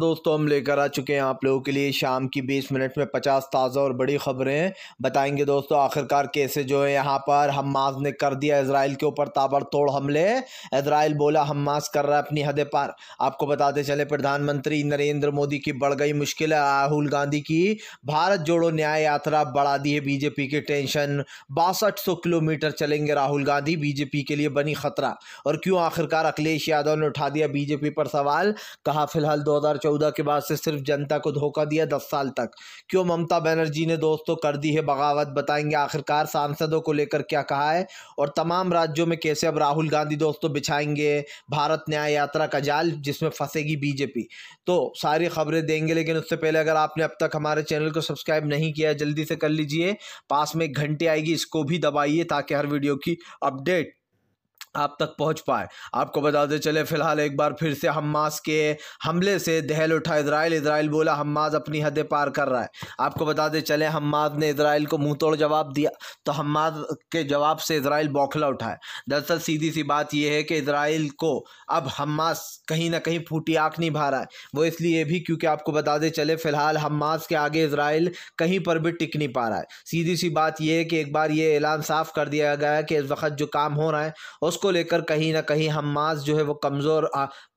दोस्तों हम लेकर आ चुके हैं आप लोगों के लिए शाम की 20 मिनट में 50 ताज़ा और बड़ी खबरें बताएंगे दोस्तों आखिरकार कैसे जो है यहाँ पर हमास ने कर दिया इसराइल के ऊपर ताबड़तोड़ हमले इसराइल बोला हमास कर रहा है अपनी हदें पार आपको बताते चले प्रधानमंत्री नरेंद्र मोदी की बढ़ गई मुश्किल राहुल गांधी की भारत जोड़ो न्याय यात्रा बढ़ा दी है बीजेपी की टेंशन बासठ किलोमीटर चलेंगे राहुल गांधी बीजेपी के लिए बनी खतरा और क्यों आखिरकार अखिलेश यादव ने उठा दिया बीजेपी पर सवाल कहा फिलहाल दो 2014 के बाद से सिर्फ जनता को धोखा दिया दस साल तक क्यों ममता बनर्जी ने दोस्तों तो कर दी है बगावत बताएंगे आखिरकार सांसदों को लेकर क्या कहा है और तमाम राज्यों में कैसे अब राहुल गांधी दोस्तों तो बिछाएंगे भारत न्याय यात्रा का जाल जिसमें फंसेगी बीजेपी तो सारी खबरें देंगे लेकिन उससे पहले अगर आपने अब तक हमारे चैनल को सब्सक्राइब नहीं किया जल्दी से कर लीजिए पास में एक घंटे आएगी इसको भी दबाइए ताकि हर वीडियो की अपडेट आप तक पहुंच पाए आपको बताते चले फिलहाल एक बार फिर से हमास के हमले से दहल उठा इसराइल इसराइल बोला हमास अपनी हदें पार कर रहा है आपको बताते चले हमास ने इसराइल को मुंह तोड़ जवाब दिया तो हमास के जवाब से इसराइल बौखला उठाए दरअसल सीधी सी बात यह है कि इसराइल को अब हमास कहीं ना कहीं फूटी आँख नहीं भा रहा है वो इसलिए भी क्योंकि आपको बताते चले फिलहाल हमास के आगे इसराइल कहीं पर भी टिक नहीं पा रहा है सीधी सी बात यह है कि एक बार ये ऐलान साफ कर दिया गया है कि इस वक्त जो काम हो रहा है उस उसको लेकर कहीं ना कहीं हमास जो है वो कमज़ोर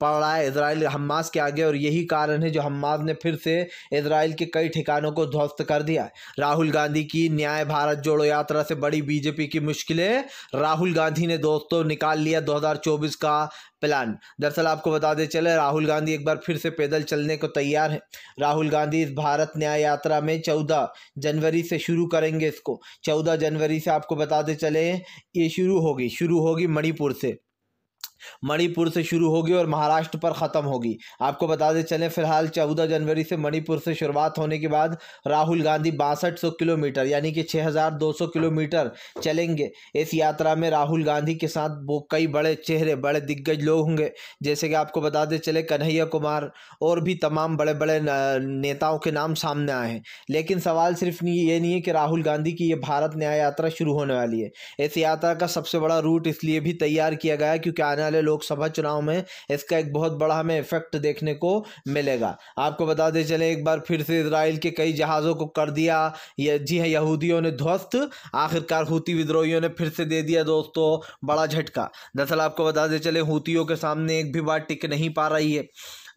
पड़ रहा है इसराइल हमास के आगे और यही कारण है जो हमास ने फिर से इसराइल के कई ठिकानों को ध्वस्त कर दिया राहुल गांधी की न्याय भारत जोड़ो यात्रा से बड़ी बीजेपी की मुश्किलें राहुल गांधी ने दोस्तों निकाल लिया दो का प्लान दरअसल आपको बताते चले राहुल गांधी एक बार फिर से पैदल चलने को तैयार हैं राहुल गांधी इस भारत न्याय यात्रा में चौदह जनवरी से शुरू करेंगे इसको चौदह जनवरी से आपको बताते चले ये शुरू होगी शुरू होगी मणिपुर por C. मणिपुर से शुरू होगी और महाराष्ट्र पर ख़त्म होगी आपको बताते चलें फिलहाल चौदह जनवरी से मणिपुर से शुरुआत होने के बाद राहुल गांधी बासठ सौ किलोमीटर यानी कि 6,200 किलोमीटर चलेंगे इस यात्रा में राहुल गांधी के साथ वो कई बड़े चेहरे बड़े दिग्गज लोग होंगे जैसे कि आपको बताते चले कन्हैया कुमार और भी तमाम बड़े बड़े नेताओं के नाम सामने आए हैं लेकिन सवाल सिर्फ ये नहीं है कि राहुल गांधी की ये भारत न्याय यात्रा शुरू होने वाली है इस यात्रा का सबसे बड़ा रूट इसलिए भी तैयार किया गया क्योंकि आने वाले लोकसभा चुनाव में इसका एक बहुत बड़ा हमें इफेक्ट देखने को मिलेगा आपको बता दें चले एक बार फिर से इसराइल के कई जहाज़ों को कर दिया ये जी हाँ यहूदियों ने ध्वस्त आखिरकार हूती विद्रोहियों ने फिर से दे दिया दोस्तों बड़ा झटका दरअसल आपको बता दें चले हूतियों के सामने एक भी बात टिक नहीं पा रही है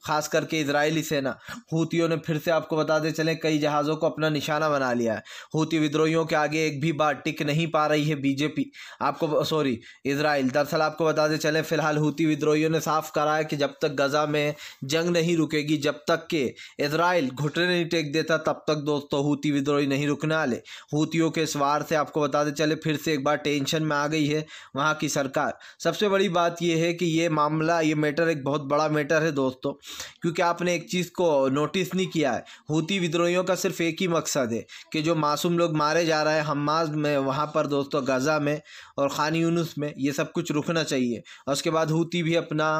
खास करके इसराइली सेना हूतियों ने फिर से आपको बताते चले कई जहाज़ों को अपना निशाना बना लिया है हूती विद्रोहियों के आगे एक भी बार टिक नहीं पा रही है बीजेपी आपको सॉरी इसराइल दरअसल आपको बताते चले फिलहाल हूती विद्रोहियों ने साफ करा है कि जब तक गज़ा में जंग नहीं रुकेगी जब तक के इसराइल घुटने नहीं टेक देता तब तक दोस्तों हूती विद्रोही नहीं रुकने वाले हूतियों के स्वार से आपको बताते चले फिर से एक बार टेंशन में आ गई है वहाँ की सरकार सबसे बड़ी बात यह है कि ये मामला ये मैटर एक बहुत बड़ा मैटर है दोस्तों क्योंकि आपने एक चीज़ को नोटिस नहीं किया है हूती विद्रोहियों का सिर्फ एक ही मकसद है कि जो मासूम लोग मारे जा रहे हैं हमास में वहाँ पर दोस्तों गज़ा में और खान यूनुस में ये सब कुछ रुकना चाहिए और उसके बाद हूती भी अपना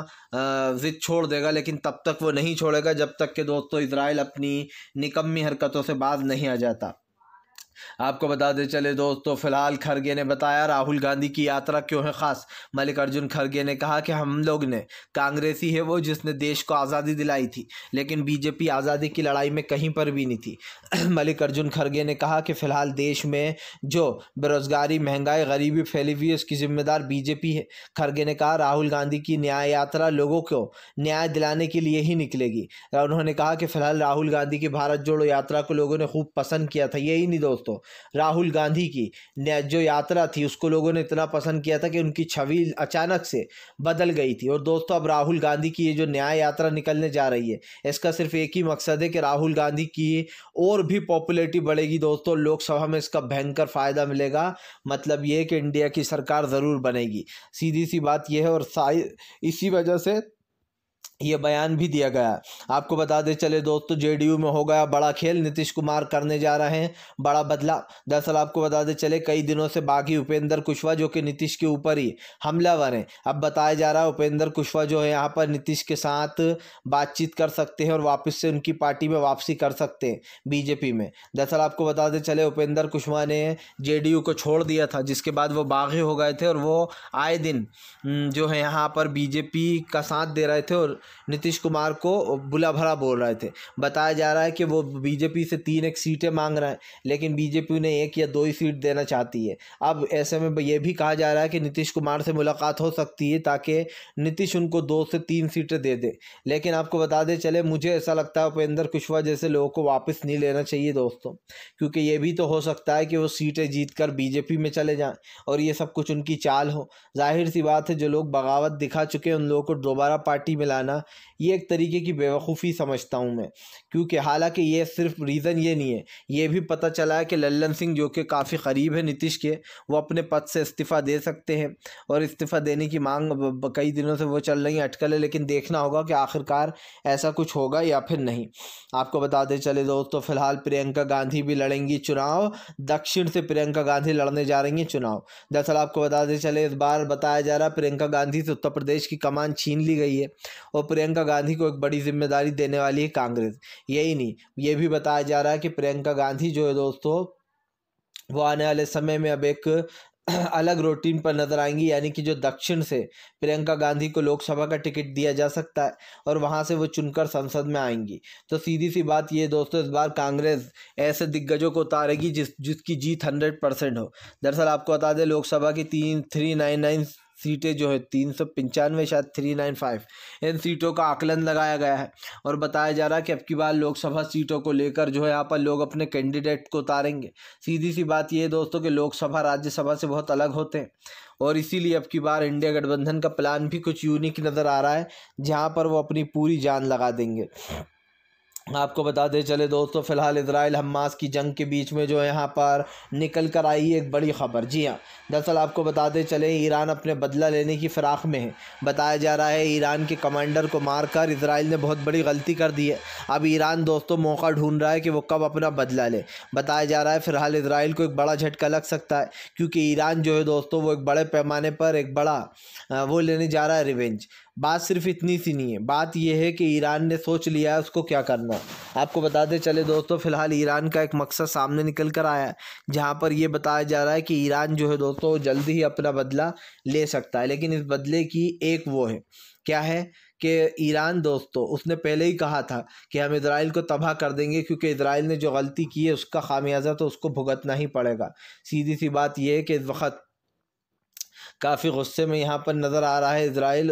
ज़िद छोड़ देगा लेकिन तब तक वो नहीं छोड़ेगा जब तक कि दोस्तों इसराइल अपनी निकम्मी हरकतों से बाज नहीं आ जाता आपको बताते चले दोस्तों फिलहाल खरगे ने बताया राहुल गांधी की यात्रा क्यों है खास अर्जुन खरगे ने कहा कि हम लोग ने कांग्रेस ही है वो जिसने देश को आज़ादी दिलाई थी लेकिन बीजेपी आज़ादी की लड़ाई में कहीं पर भी नहीं थी अर्जुन खरगे ने कहा कि फिलहाल देश में जो बेरोजगारी महंगाई गरीबी फैली हुई है उसकी जिम्मेदार बीजेपी है खरगे ने कहा राहुल गांधी की न्याय यात्रा लोगों को न्याय दिलाने के लिए ही निकलेगी उन्होंने कहा कि फिलहाल राहुल गांधी की भारत जोड़ो यात्रा को लोगों ने खूब पसंद किया था यही नहीं दोस्तों दोस्तों राहुल गांधी की जो यात्रा थी उसको लोगों ने इतना पसंद किया था कि उनकी छवि अचानक से बदल गई थी और दोस्तों अब राहुल गांधी की ये जो न्याय यात्रा निकलने जा रही है इसका सिर्फ एक ही मकसद है कि राहुल गांधी की और भी पॉपुलरिटी बढ़ेगी दोस्तों लोकसभा में इसका भयंकर फ़ायदा मिलेगा मतलब ये कि इंडिया की सरकार ज़रूर बनेगी सीधी सी बात यह है और इसी वजह से ये बयान भी दिया गया आपको बता दे चले दोस्तों जेडीयू में हो गया बड़ा खेल नीतीश कुमार करने जा रहे हैं बड़ा बदलाव दरअसल आपको बता दे चले कई दिनों से बागी उपेंद्र कुशवाहा जो कि नीतीश के ऊपर ही हमलावर हैं अब बताया जा रहा है उपेंद्र कुशवाहा जो है यहाँ पर नीतीश के साथ बातचीत कर सकते हैं और वापस से उनकी पार्टी में वापसी कर सकते हैं बीजेपी में दरअसल आपको बता दे चले उपेंद्र कुशवाहा ने जे को छोड़ दिया था जिसके बाद वो बागी हो गए थे और वो आए दिन जो है यहाँ पर बीजेपी का साथ दे रहे थे और नीतीश कुमार को बुला भरा बोल रहे थे बताया जा रहा है कि वो बीजेपी से तीन एक सीटें मांग रहे हैं लेकिन बीजेपी ने एक या दो ही सीट देना चाहती है अब ऐसे में ये भी कहा जा रहा है कि नीतीश कुमार से मुलाकात हो सकती है ताकि नीतीश उनको दो से तीन सीटें दे दे लेकिन आपको बता दें चले मुझे ऐसा लगता है उपेंद्र कुशवाहा जैसे लोगों को वापस नहीं लेना चाहिए दोस्तों क्योंकि ये भी तो हो सकता है कि वो सीटें जीत कर बीजेपी में चले जाएँ और ये सब कुछ उनकी चाल हो जाहिर सी बात है जो लोग बगावत दिखा चुके हैं उन लोगों को दोबारा पार्टी में लाना ना ये एक तरीके की बेवकूफ़ी समझता हूँ मैं क्योंकि हालांकि ये सिर्फ रीज़न ये नहीं है ये भी पता चला है कि लल्लन सिंह जो कि काफ़ी करीब है नीतीश के वो अपने पद से इस्तीफ़ा दे सकते हैं और इस्तीफ़ा देने की मांग कई दिनों से वो चल रही है अटकल है लेकिन देखना होगा कि आखिरकार ऐसा कुछ होगा या फिर नहीं आपको बता दें चले दोस्तों फिलहाल प्रियंका गांधी भी लड़ेंगी चुनाव दक्षिण से प्रियंका गांधी लड़ने जा रही हैं चुनाव दरअसल आपको बता दें चले इस बार बताया जा रहा प्रियंका गांधी से उत्तर प्रदेश की कमान छीन ली गई है और प्रियंका गांधी को एक बड़ी जिम्मेदारी देने वाली है कांग्रेस यही नहीं ये भी बताया जा रहा है कि प्रियंका गांधी जो है दोस्तों वो आने वाले समय में अब एक अलग रूटीन पर नजर आएंगी यानी कि जो दक्षिण से प्रियंका गांधी को लोकसभा का टिकट दिया जा सकता है और वहां से वो चुनकर संसद में आएंगी तो सीधी सी बात ये दोस्तों इस बार कांग्रेस ऐसे दिग्गजों को उतारेगी जिस जिसकी जीत हंड्रेड परसेंट हो दरअसल आपको बता दें लोकसभा की तीन थ्री नाइन नाइन सीटें जो है तीन सौ पंचानवे शायद थ्री नाइन फाइव इन सीटों का आकलन लगाया गया है और बताया जा रहा है कि अब की बार लोकसभा सीटों को लेकर जो है यहाँ पर लोग अपने कैंडिडेट को उतारेंगे सीधी सी बात ये है दोस्तों कि लोकसभा राज्यसभा से बहुत अलग होते हैं और इसीलिए अब की बार इंडिया गठबंधन का प्लान भी कुछ यूनिक नज़र आ रहा है जहाँ पर वो अपनी पूरी जान लगा देंगे आपको बताते चले दोस्तों फ़िलहाल इसराइल हमास की जंग के बीच में जो है यहाँ पर निकल कर आई एक बड़ी ख़बर जी हाँ दरअसल आपको बताते चले ईरान अपने बदला लेने की फ़िराक में है बताया जा रहा है ईरान के कमांडर को मार कर इसराइल ने बहुत बड़ी गलती कर दी है अब ईरान दोस्तों मौका ढूंढ रहा है कि वो कब अपना बदला ले बताया जा रहा है फ़िलहाल इसराइल को एक बड़ा झटका लग सकता है क्योंकि ईरान जो है दोस्तों वो एक बड़े पैमाने पर एक बड़ा वो लेने जा रहा है रिवेंज बात सिर्फ इतनी सी नहीं है बात यह है कि ईरान ने सोच लिया है उसको क्या करना है आपको बताते चले दोस्तों फ़िलहाल ईरान का एक मकसद सामने निकल कर आया है जहाँ पर यह बताया जा रहा है कि ईरान जो है दोस्तों जल्दी ही अपना बदला ले सकता है लेकिन इस बदले की एक वो है क्या है कि ईरान दोस्तों उसने पहले ही कहा था कि हम इसराइल को तबाह कर देंगे क्योंकि इसराइल ने जो गलती की है उसका खामियाजा तो उसको भुगतना ही पड़ेगा सीधी सी बात यह है कि इस वक्त काफ़ी गुस्से में यहाँ पर नज़र आ रहा है इसराइल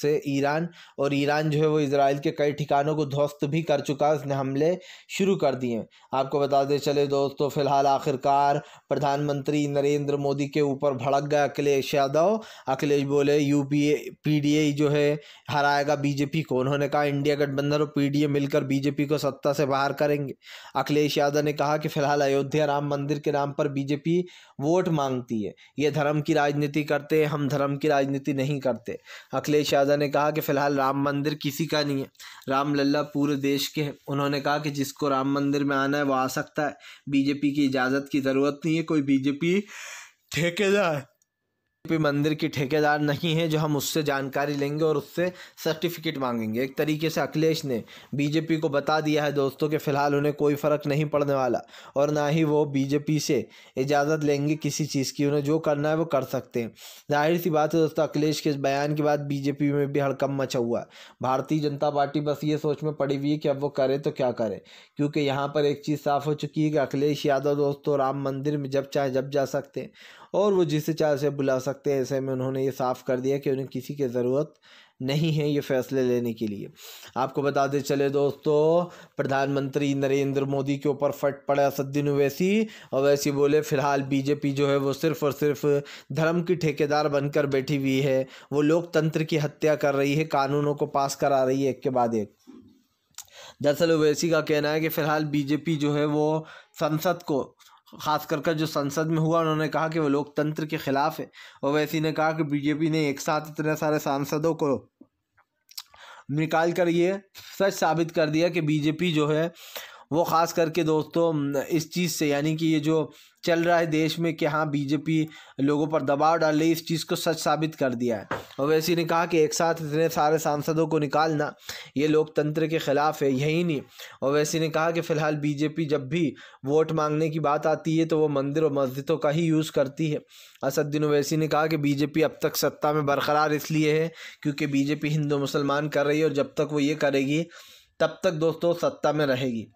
से ईरान और ईरान जो है वो इसराइल के कई ठिकानों को ध्वस्त भी कर चुका है उसने हमले शुरू कर दिए आपको बताते चले दोस्तों फ़िलहाल आखिरकार प्रधानमंत्री नरेंद्र मोदी के ऊपर भड़क गए अखिलेश यादव अखिलेश बोले यू पी जो है हराएगा बीजेपी को उन्होंने कहा इंडिया गठबंधन और पी मिलकर बीजेपी को सत्ता से बाहर करेंगे अखिलेश यादव ने कहा कि फ़िलहाल अयोध्या राम मंदिर के नाम पर बीजेपी वोट मांगती है ये धर्म की राजनीति करती करते हैं हम धर्म की राजनीति नहीं करते अखिलेश यादव ने कहा कि फ़िलहाल राम मंदिर किसी का नहीं है राम लल्ला पूरे देश के हैं उन्होंने कहा कि जिसको राम मंदिर में आना है वो आ सकता है बीजेपी की इजाज़त की ज़रूरत नहीं है कोई बीजेपी ठेकेदार मंदिर की ठेकेदार नहीं है जो हम उससे जानकारी लेंगे और उससे सर्टिफिकेट मांगेंगे एक तरीके से अखिलेश ने बीजेपी को बता दिया है दोस्तों कि फ़िलहाल उन्हें कोई फ़र्क नहीं पड़ने वाला और ना ही वो बीजेपी से इजाज़त लेंगे किसी चीज़ की उन्हें जो करना है वो कर सकते हैं जाहिर सी बात है दोस्तों अखिलेश के इस बयान के बाद बीजेपी में भी हड़कम मचा हुआ है भारतीय जनता पार्टी बस ये सोच में पड़ी हुई है कि अब वो करे तो क्या करे क्योंकि यहाँ पर एक चीज़ साफ़ हो चुकी है कि अखिलेश यादव दोस्तों राम मंदिर में जब चाहे जब जा सकते हैं और वो जिसे चाहे उसे बुला सकते हैं ऐसे में उन्होंने ये साफ़ कर दिया कि उन्हें किसी की ज़रूरत नहीं है ये फैसले लेने के लिए आपको बताते चले दोस्तों प्रधानमंत्री नरेंद्र मोदी के ऊपर फट पड़ा सद्दीन अवैसी और वैसी बोले फ़िलहाल बीजेपी जो है वो सिर्फ़ और सिर्फ धर्म की ठेकेदार बनकर बैठी हुई है वो लोकतंत्र की हत्या कर रही है कानूनों को पास करा रही है एक के बाद एक दरअसल ओवैसी का कहना है कि फ़िलहाल बीजेपी जो है वो संसद को ख़ास कर जो संसद में हुआ उन्होंने कहा कि वो लोकतंत्र के ख़िलाफ़ है और वैसी ने कहा कि बीजेपी ने एक साथ इतने सारे सांसदों को निकाल कर ये सच साबित कर दिया कि बीजेपी जो है वो ख़ास करके दोस्तों इस चीज़ से यानी कि ये जो चल रहा है देश में कि हाँ बीजेपी लोगों पर दबाव डाल रही इस चीज़ को सच साबित कर दिया है और वैसे ने कहा कि एक साथ इतने सारे सांसदों को निकालना ये लोकतंत्र के ख़िलाफ़ है यही नहीं और वैसे ने कहा कि फ़िलहाल बीजेपी जब भी वोट मांगने की बात आती है तो वो मंदिर और मस्जिदों का ही यूज़ करती है असद्दीन अवैसी ने कहा कि बीजेपी अब तक सत्ता में बरकरार इसलिए है क्योंकि बीजेपी हिंदू मुसलमान कर रही है और जब तक वो ये करेगी तब तक दोस्तों सत्ता में रहेगी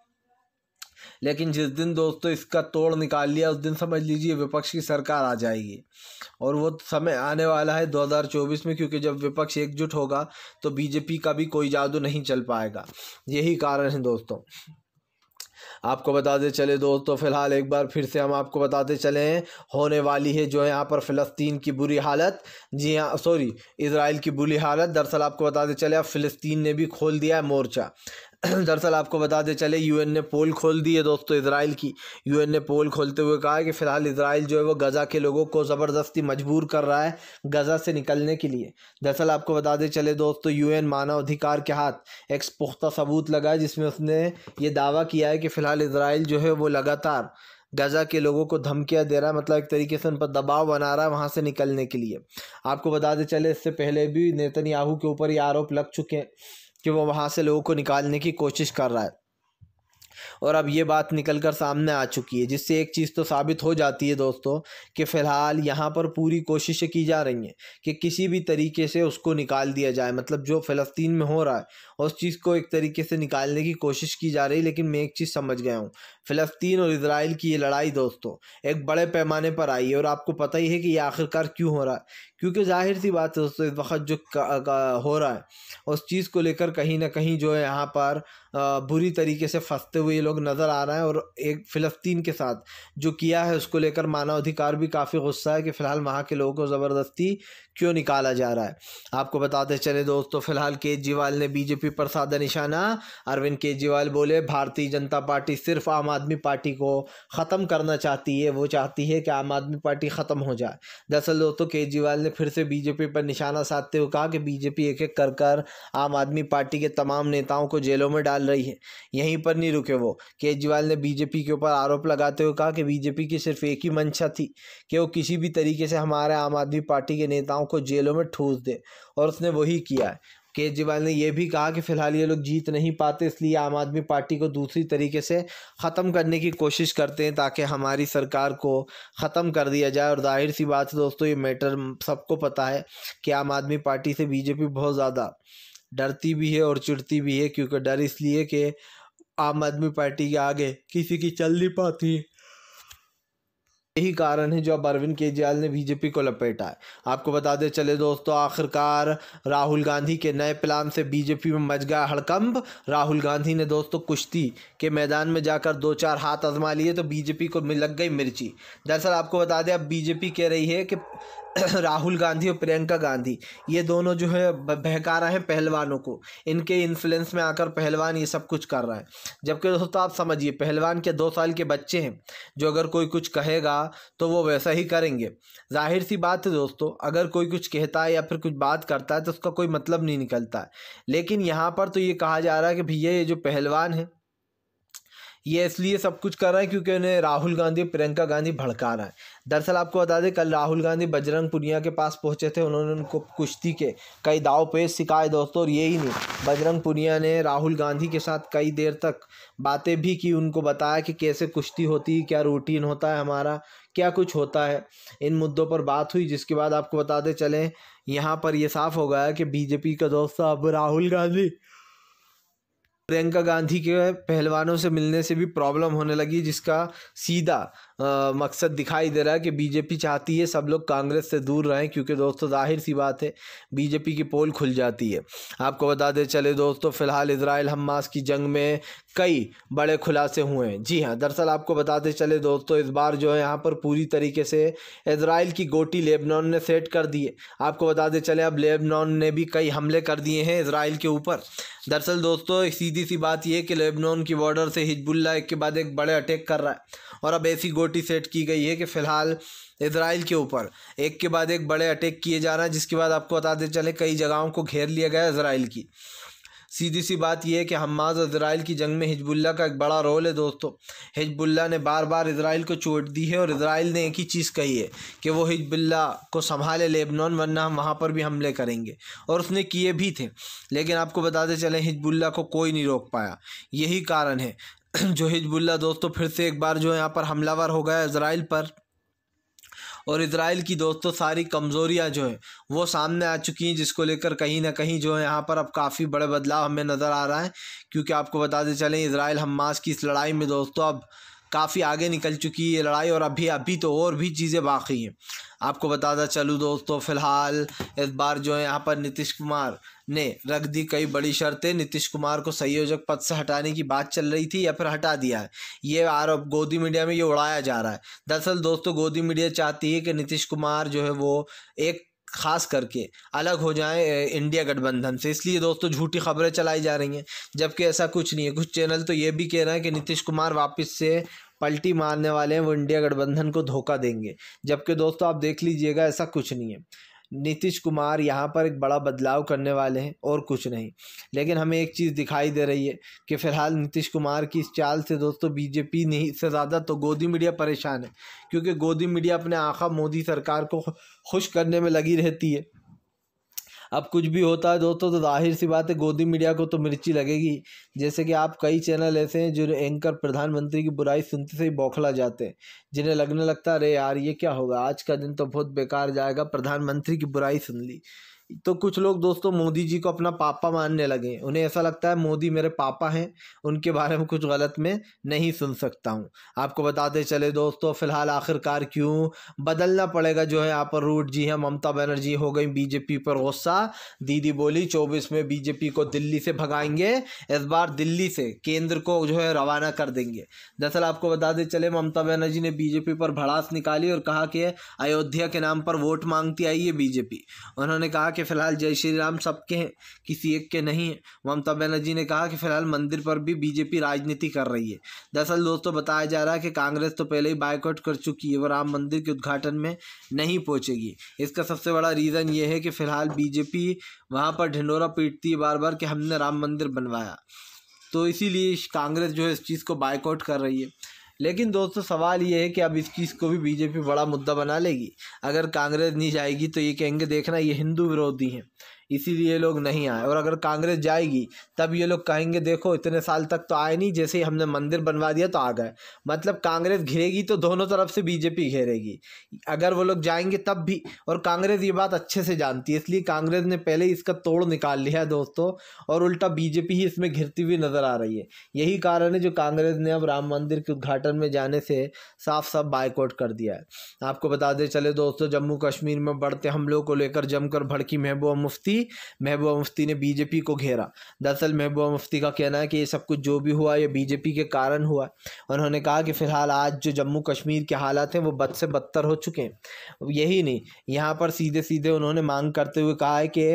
लेकिन जिस दिन दोस्तों इसका तोड़ निकाल लिया उस दिन समझ लीजिए विपक्ष की सरकार आ जाएगी और वो समय आने वाला है 2024 में क्योंकि जब विपक्ष एकजुट होगा तो बीजेपी का भी कोई जादू नहीं चल पाएगा यही कारण है दोस्तों आपको बताते चले दोस्तों फ़िलहाल एक बार फिर से हम आपको बताते चले हैं होने वाली है जो है यहाँ पर फ़लस्तीन की बुरी हालत जी हाँ सॉरी इसराइल की बुरी हालत दरअसल आपको बताते चले अब फ़लस्तीन ने भी खोल दिया है मोर्चा दरअसल आपको बताते चले यूएन ने पोल खोल दी है दोस्तों इसराइल की यूएन ने पोल खोलते हुए कहा है कि फ़िलहाल इसराइल जो है वो गज़ा के लोगों को ज़बरदस्ती मजबूर कर रहा है गज़ा से निकलने के लिए दरअसल आपको बताते चले दोस्तों यूएन मानवाधिकार के हाथ एक पुख्ता सबूत लगा जिसमें उसने ये दावा किया है कि फ़िलहाल इसराइल जो है वो लगातार गज़ा के लोगों को धमकियाँ दे रहा है मतलब एक तरीके से उन पर दबाव बना रहा है वहाँ से निकलने के लिए आपको बताते चले इससे पहले भी नेतन्याहू के ऊपर ये आरोप लग चुके हैं कि वो वहाँ से लोगों को निकालने की कोशिश कर रहा है और अब ये बात निकल कर सामने आ चुकी है जिससे एक चीज़ तो साबित हो जाती है दोस्तों कि फ़िलहाल यहाँ पर पूरी कोशिशें की जा रही हैं कि किसी भी तरीके से उसको निकाल दिया जाए मतलब जो फ़लस्तीन में हो रहा है उस चीज़ को एक तरीके से निकालने की कोशिश की जा रही है लेकिन मैं एक चीज़ समझ गया हूँ फ़लस्तीन और इसराइल की ये लड़ाई दोस्तों एक बड़े पैमाने पर आई है और आपको पता ही है कि ये आखिरकार क्यों हो रहा है क्योंकि जाहिर सी बात है दोस्तों इस वक्त जो हो रहा है उस चीज़ को लेकर कहीं ना कहीं जो है यहाँ पर बुरी तरीके से फंसते हुए ये लोग नज़र आ रहे हैं और एक फ़िलिस्तीन के साथ जो किया है उसको लेकर मानवाधिकार भी काफ़ी गुस्सा है कि फ़िलहाल वहाँ के लोगों को ज़बरदस्ती क्यों निकाला जा रहा है आपको बताते चले दोस्तों फिलहाल केजरीवाल ने बीजेपी पर साधा निशाना अरविंद केजरीवाल बोले भारतीय जनता पार्टी सिर्फ आम आदमी पार्टी को ख़त्म करना चाहती है वो चाहती है कि आम आदमी पार्टी ख़त्म हो जाए दरअसल दोस्तों केजरीवाल ने फिर से बीजेपी पर निशाना साधते हुए कहा कि बीजेपी एक एक कर कर आम आदमी पार्टी के तमाम नेताओं को जेलों में डाल रही है यहीं पर नहीं रुके वो केजरीवाल ने बीजेपी के ऊपर आरोप लगाते हुए कहा कि बीजेपी की सिर्फ एक ही मंशा थी कि वो किसी भी तरीके से हमारे आम आदमी पार्टी के नेताओं नेताओं को जेलों में ठूस दे और उसने वही किया है केजरीवाल ने यह भी कहा कि फिलहाल ये लोग जीत नहीं पाते इसलिए आम आदमी पार्टी को दूसरी तरीके से ख़त्म करने की कोशिश करते हैं ताकि हमारी सरकार को ख़त्म कर दिया जाए और जाहिर सी बात है दोस्तों ये मैटर सबको पता है कि आम आदमी पार्टी से बीजेपी बहुत ज़्यादा डरती भी है और चिड़ती भी है क्योंकि डर इसलिए कि आम आदमी पार्टी के आगे किसी की चल नहीं पाती है यही कारण है जो अब अरविंद केजरीवाल ने बीजेपी को लपेटा है आपको बता दे चले दोस्तों आखिरकार राहुल गांधी के नए प्लान से बीजेपी में मच गया हड़कंप राहुल गांधी ने दोस्तों कुश्ती के मैदान में जाकर दो चार हाथ आजमा लिए तो बीजेपी को लग गई मिर्ची दरअसल आपको बता दें अब बीजेपी कह रही है कि राहुल गांधी और प्रियंका गांधी ये दोनों जो है बहका रहे हैं पहलवानों को इनके इन्फ्लुएंस में आकर पहलवान ये सब कुछ कर रहा है जबकि दोस्तों आप समझिए पहलवान के दो साल के बच्चे हैं जो अगर कोई कुछ कहेगा तो वो वैसा ही करेंगे जाहिर सी बात है दोस्तों अगर कोई कुछ कहता है या फिर कुछ बात करता है तो उसका कोई मतलब नहीं निकलता है लेकिन यहाँ पर तो ये कहा जा रहा है कि भैया ये जो पहलवान है ये इसलिए सब कुछ कर रहे हैं क्योंकि उन्हें राहुल गांधी प्रियंका गांधी भड़का रहा है दरअसल आपको बता दें कल राहुल गांधी बजरंग पुनिया के पास पहुंचे थे उन्होंने उनको कुश्ती के कई दाव पेश सिखाए दोस्तों और यही नहीं बजरंग पुनिया ने राहुल गांधी के साथ कई देर तक बातें भी की उनको बताया कि कैसे कुश्ती होती क्या रूटीन होता है हमारा क्या कुछ होता है इन मुद्दों पर बात हुई जिसके बाद आपको बताते चलें यहाँ पर यह साफ़ हो गया कि बीजेपी का दोस्त अब राहुल गांधी प्रियंका गांधी के पहलवानों से मिलने से भी प्रॉब्लम होने लगी जिसका सीधा आ, मकसद दिखाई दे रहा है कि बीजेपी चाहती है सब लोग कांग्रेस से दूर रहें क्योंकि दोस्तों जाहिर सी बात है बीजेपी की पोल खुल जाती है आपको बता दें चले दोस्तों फ़िलहाल इसराइल हमास की जंग में कई बड़े खुलासे हुए हैं जी हाँ दरअसल आपको बताते चले दोस्तों इस बार जो है यहाँ पर पूरी तरीके से इसराइल की गोटी लेबनान ने सेट कर दी है आपको बताते चले अब लेबनान ने भी कई हमले कर दिए हैं इसराइल के ऊपर दरअसल दोस्तों सीधी सी बात यह कि लेबनान की बॉर्डर से हिजबुल्ला एक के बाद एक बड़े अटैक कर रहा है और अब ऐसी गोटी सेट की गई है कि फ़िलहाल इसराइल के ऊपर एक के बाद एक बड़े अटैक किए जा रहे हैं जिसके बाद आपको बताते चले कई जगहों को घेर लिया गया इसराइल की सीधी सी बात यह है कि हमास और इसराइल की जंग में हिजबुल्ला का एक बड़ा रोल है दोस्तों हिजबुल्ला ने बार बार इसराइल को चोट दी है और इसराइल ने एक ही चीज़ कही है कि वो हिजबुल्ला को संभाले लेबनान वरना हम वहाँ पर भी हमले करेंगे और उसने किए भी थे लेकिन आपको बताते चले हिजबुल्ला को कोई नहीं रोक पाया यही कारण है जो हिजबुल्ला दोस्तों फिर से एक बार जो यहाँ पर हमलावर हो गया इसराइल पर और इसराइल की दोस्तों सारी कमज़ोरियाँ जो हैं वो सामने आ चुकी हैं जिसको लेकर कहीं ना कहीं जो है यहाँ पर अब काफ़ी बड़े बदलाव हमें नज़र आ रहा है क्योंकि आपको बताते चलें इसराइल हमास की इस लड़ाई में दोस्तों अब काफ़ी आगे निकल चुकी है लड़ाई और अभी अभी तो और भी चीज़ें बाकी हैं आपको बताता चलूँ दोस्तों फ़िलहाल इस बार जो है यहाँ पर नीतीश कुमार ने रख दी कई बड़ी शर्तें नीतीश कुमार को संयोजक पद से हटाने की बात चल रही थी या फिर हटा दिया है ये आरोप गोदी मीडिया में ये उड़ाया जा रहा है दरअसल दोस्तों गोदी मीडिया चाहती है कि नीतीश कुमार जो है वो एक खास करके अलग हो जाए इंडिया गठबंधन से इसलिए दोस्तों झूठी खबरें चलाई जा रही हैं जबकि ऐसा कुछ नहीं है कुछ चैनल तो ये भी कह रहे हैं कि नीतीश कुमार वापस से पलटी मारने वाले हैं वो इंडिया गठबंधन को धोखा देंगे जबकि दोस्तों आप देख लीजिएगा ऐसा कुछ नहीं है नीतीश कुमार यहाँ पर एक बड़ा बदलाव करने वाले हैं और कुछ नहीं लेकिन हमें एक चीज़ दिखाई दे रही है कि फ़िलहाल नीतीश कुमार की इस चाल से दोस्तों बीजेपी नहीं से ज़्यादा तो गोदी मीडिया परेशान है क्योंकि गोदी मीडिया अपने आखा मोदी सरकार को खुश करने में लगी रहती है अब कुछ भी होता है दोस्तों तो जाहिर सी बात है गोदी मीडिया को तो मिर्ची लगेगी जैसे कि आप कई चैनल ऐसे हैं जो एंकर प्रधानमंत्री की बुराई सुनते से ही बौखला जाते हैं जिन्हें लगने लगता अरे यार ये क्या होगा आज का दिन तो बहुत बेकार जाएगा प्रधानमंत्री की बुराई सुन ली तो कुछ लोग दोस्तों मोदी जी को अपना पापा मानने लगे उन्हें ऐसा लगता है मोदी मेरे पापा हैं उनके बारे में कुछ गलत में नहीं सुन सकता हूं आपको बताते चले दोस्तों फ़िलहाल आखिरकार क्यों बदलना पड़ेगा जो है यहाँ पर रूट जी हैं ममता बनर्जी हो गई बीजेपी पर गुस्सा दीदी बोली चौबीस में बीजेपी को दिल्ली से भगाएंगे इस बार दिल्ली से केंद्र को जो है रवाना कर देंगे दरअसल आपको बताते चले ममता बनर्जी ने बीजेपी पर भड़ास निकाली और कहा कि अयोध्या के नाम पर वोट मांगती आई है बीजेपी उन्होंने कहा कि फिलहाल जय श्री राम सबके हैं किसी एक के नहीं है ममता बनर्जी ने कहा कि फिलहाल मंदिर पर भी बीजेपी राजनीति कर रही है दरअसल दोस्तों बताया जा रहा है कि कांग्रेस तो पहले ही बायकॉट कर चुकी है वह राम मंदिर के उद्घाटन में नहीं पहुँचेगी इसका सबसे बड़ा रीज़न ये है कि फिलहाल बीजेपी वहाँ पर ढिंडोरा पीटती है बार बार कि हमने राम मंदिर बनवाया तो इसीलिए कांग्रेस जो है इस चीज़ को बायकॉट कर रही है लेकिन दोस्तों सवाल ये है कि अब इस चीज़ को भी बीजेपी बड़ा मुद्दा बना लेगी अगर कांग्रेस नहीं जाएगी तो ये कहेंगे देखना ये हिंदू विरोधी हैं इसीलिए ये लोग नहीं आए और अगर कांग्रेस जाएगी तब ये लोग कहेंगे देखो इतने साल तक तो आए नहीं जैसे ही हमने मंदिर बनवा दिया तो आ गए मतलब कांग्रेस घिरेगी तो दोनों तरफ से बीजेपी घेरेगी अगर वो लोग जाएंगे तब भी और कांग्रेस ये बात अच्छे से जानती है इसलिए कांग्रेस ने पहले ही इसका तोड़ निकाल लिया है दोस्तों और उल्टा बीजेपी ही इसमें घिरती हुई नज़र आ रही है यही कारण है जो कांग्रेस ने अब राम मंदिर के उद्घाटन में जाने से साफ साफ बायकॉट कर दिया है आपको बता दें चले दोस्तों जम्मू कश्मीर में बढ़ते हमलों को लेकर जमकर भड़की महबूबा मुफ्ती थी महबूबा मुफ्ती ने बीजेपी को घेरा दरअसल महबूबा मुफ्ती का कहना है कि ये सब कुछ जो भी हुआ ये बीजेपी के कारण हुआ उन्होंने कहा कि फ़िलहाल आज जो जम्मू कश्मीर के हालात हैं वो बद से बदतर हो चुके हैं यही नहीं यहाँ पर सीधे सीधे उन्होंने मांग करते हुए कहा है कि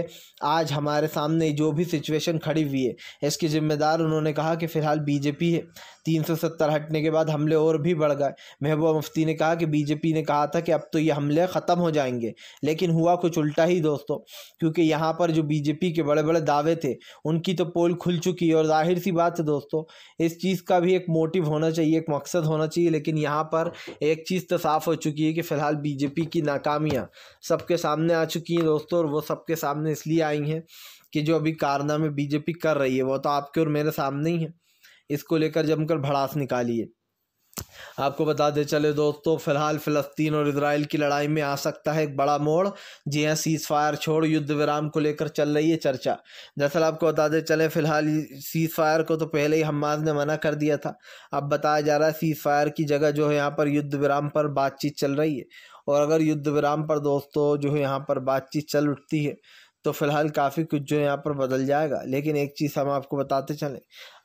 आज हमारे सामने जो भी सिचुएशन खड़ी हुई है इसकी जिम्मेदार उन्होंने कहा कि फ़िलहाल बीजेपी है तीन सौ सत्तर हटने के बाद हमले और भी बढ़ गए महबूबा मुफ्ती ने कहा कि बीजेपी ने कहा था कि अब तो ये हमले ख़त्म हो जाएंगे लेकिन हुआ कुछ उल्टा ही दोस्तों क्योंकि यहाँ पर जो बीजेपी के बड़े बड़े दावे थे उनकी तो पोल खुल चुकी है और जाहिर सी बात है दोस्तों इस चीज़ का भी एक मोटिव होना चाहिए एक मकसद होना चाहिए लेकिन यहाँ पर एक चीज़ तो साफ़ हो चुकी है कि फ़िलहाल बीजेपी की नाकामियाँ सबके सामने आ चुकी हैं दोस्तों और वो सबके सामने इसलिए आई हैं कि जो अभी कारनामे बीजेपी कर रही है वो तो आपके और मेरे सामने ही है इसको लेकर जमकर भड़ास निकाली है आपको बता दे चले दोस्तों फिलहाल फ़लस्तीन और इसराइल की लड़ाई में आ सकता है एक बड़ा मोड़ जी हाँ सीज़ फायर छोड़ युद्ध विराम को लेकर चल रही है चर्चा दरअसल आपको बता दे चले फिलहाल सीज़ फायर को तो पहले ही हमास ने मना कर दिया था अब बताया जा रहा है सीज़ फायर की जगह जो है यहाँ पर युद्ध विराम पर बातचीत चल रही है और अगर युद्ध विराम पर दोस्तों जो है यहाँ पर बातचीत चल उठती है तो फ़िलहाल काफ़ी कुछ जो यहाँ पर बदल जाएगा लेकिन एक चीज़ हम आपको बताते चलें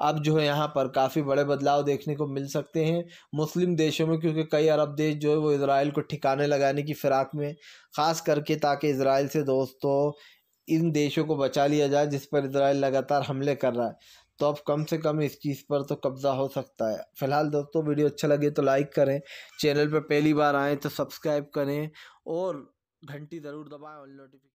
अब जो है यहाँ पर काफ़ी बड़े बदलाव देखने को मिल सकते हैं मुस्लिम देशों में क्योंकि कई अरब देश जो है वो इसराइल को ठिकाने लगाने की फ़िराक में ख़ास करके ताकि इसराइल से दोस्तों इन देशों को बचा लिया जाए जिस पर इसराइल लगातार हमले कर रहा है तो अब कम से कम इस चीज़ पर तो कब्ज़ा हो सकता है फ़िलहाल दोस्तों वीडियो अच्छा लगे तो लाइक करें चैनल पर पहली बार आएँ तो सब्सक्राइब करें और घंटी ज़रूर दबाएँ और नोटिफिकेशन